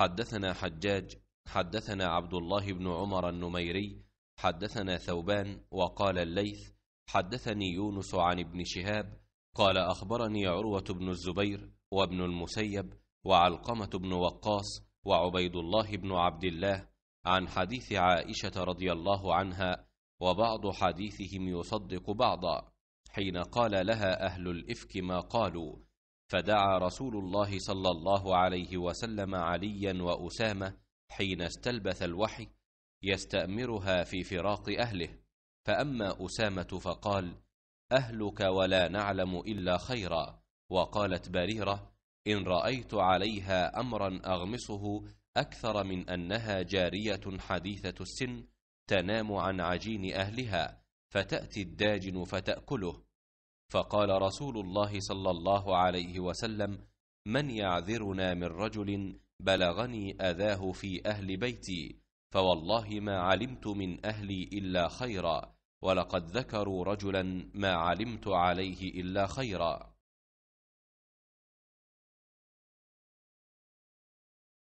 حدثنا حجاج حدثنا عبد الله بن عمر النميري حدثنا ثوبان وقال الليث حدثني يونس عن ابن شهاب قال اخبرني عروه بن الزبير وابن المسيب وعلقمه بن وقاص وعبيد الله بن عبد الله عن حديث عائشه رضي الله عنها وبعض حديثهم يصدق بعضا حين قال لها اهل الافك ما قالوا فدعا رسول الله صلى الله عليه وسلم عليا واسامه حين استلبث الوحي يستامرها في فراق اهله فاما اسامه فقال اهلك ولا نعلم الا خيرا وقالت بريره ان رايت عليها امرا اغمصه اكثر من انها جاريه حديثه السن تنام عن عجين اهلها فتاتي الداجن فتاكله فقال رسول الله صلى الله عليه وسلم من يعذرنا من رجل بلغني اذاه في اهل بيتي فوالله ما علمت من اهلي الا خيرا ولقد ذكروا رجلا ما علمت عليه الا خيرا